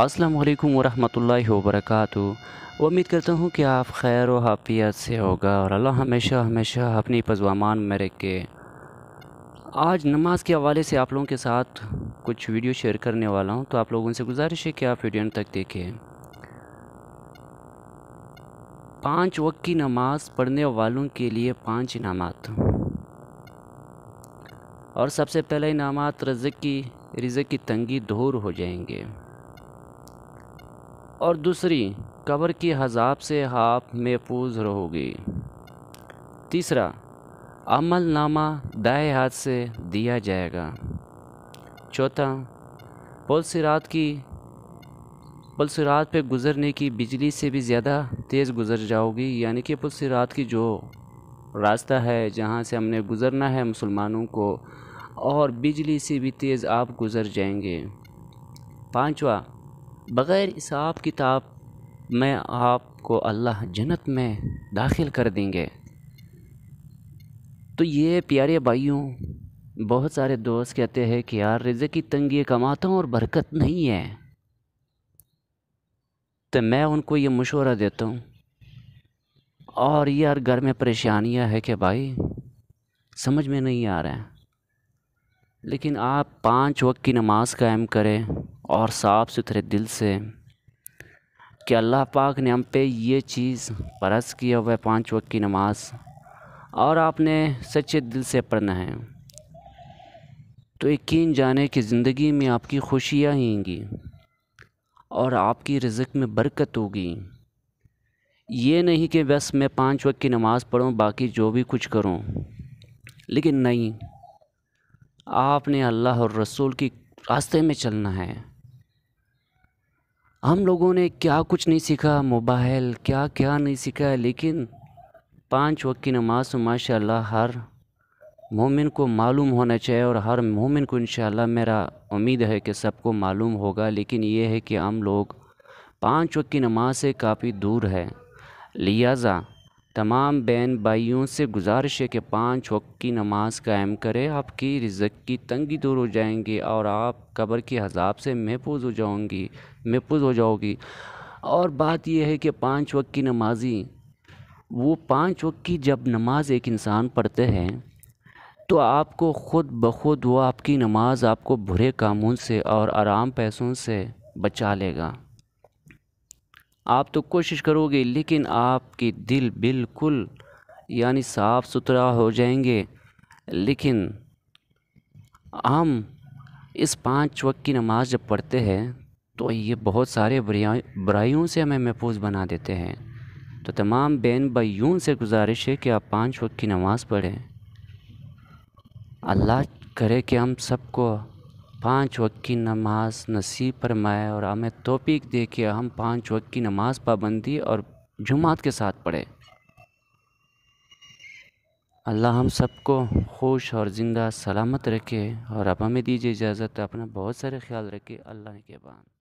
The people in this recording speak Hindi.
अस्सलाम वालेकुम वरहमतुल्लाहि वबरकातु उम्मीद करता हूँ कि आप खैर व हाफियत से होगा और अल्लाह हमेशा हमेशा अपनी पजवामान में रखे आज नमाज के हवाले से आप लोगों के साथ कुछ वीडियो शेयर करने वाला हूँ तो आप लोगों से गुजारिश है कि आप वीडियो तक देखें पाँच वक्त की नमाज पढ़ने वालों के लिए पाँच इनामत और सबसे पहले इनाम रज़क की रिज़क की तंगी दूर हो जाएंगे और दूसरी कब्र की हजाब से आप महफूज रहोगे तीसरा अमल नामा दाए हाथ से दिया जाएगा चौथा पुलसरात की पुलसरात पे गुज़रने की बिजली से भी ज़्यादा तेज़ गुज़र जाओगी यानी कि पुलसरात की जो रास्ता है जहाँ से हमने गुज़रना है मुसलमानों को और बिजली से भी तेज़ आप गुज़र जाएंगे पांचवा बग़ैर हिसाब किताब में आपको अल्लाह जन्नत में दाखिल कर देंगे तो ये प्यारे भाइयों बहुत सारे दोस्त कहते हैं कि यार रिज़ की तंगी कमाता हूँ और बरकत नहीं है तो मैं उनको ये मशवरा देता हूँ और यार घर में परेशानियाँ है कि भाई समझ में नहीं आ रहा है लेकिन आप पांच वक्त की नमाज़ कायम करें और साफ़ सुथरे दिल से कि अल्लाह पाक ने हम पे ये चीज़ परस किया हुआ है पाँच वक्त की नमाज़ और आपने सच्चे दिल से पढ़ना है तो यकीन जाने कि ज़िंदगी में आपकी खुशियाँ आएंगी और आपकी रिज़क में बरकत होगी ये नहीं कि बस मैं पाँच वक्त की नमाज़ पढ़ूँ बाकी जो भी कुछ करूँ लेकिन नहीं आपने अल्लाह और रसूल की रास्ते में चलना है हम लोगों ने क्या कुछ नहीं सीखा मोबाइल क्या क्या नहीं सीखा लेकिन पांच वक्त की नमाज तो माशा हर मोमिन को मालूम होना चाहिए और हर मोमिन को इन मेरा उम्मीद है कि सबको मालूम होगा लेकिन ये है कि हम लोग पाँच वक्त की नमाज से काफ़ी दूर है लिहाजा तमाम बहन भाइयों से गुजारिश है कि पाँच वक्त की नमाज़ कायम करें आपकी रिज़क की तंगी दूर हो जाएंगी और आप कब्र के हजाब से महफूज हो जाओगी महफूज हो जाओगी और बात यह है कि पाँच वक्त की नमाजी वो पाँच वक्त की जब नमाज एक इंसान पढ़ते हैं तो आपको ख़ुद ब खुद वो आपकी नमाज आपको बुरे कामों से और आराम पैसों से बचा लेगा आप तो कोशिश करोगे लेकिन आपके दिल बिल्कुल यानी साफ़ सुथरा हो जाएंगे लेकिन हम इस पांच वक्त की नमाज़ जब पढ़ते हैं तो ये बहुत सारे बुराइयों से हमें महफूज बना देते हैं तो तमाम बहन भाइयों से गुजारिश है कि आप पांच वक्त की नमाज़ पढ़ें अल्लाह करे कि हम सबको पाँच वक्त की नमाज नसीब फरमाए और हमें तोपीक दे के हम पाँच वक्त की नमाज पाबंदी और जुमात के साथ पढ़े अल्लाह हम सबको खुश और ज़िंदा सलामत रखे और अब हमें दीजिए इजाज़त अपना बहुत सारे ख्याल रखे अल्लाह के बाद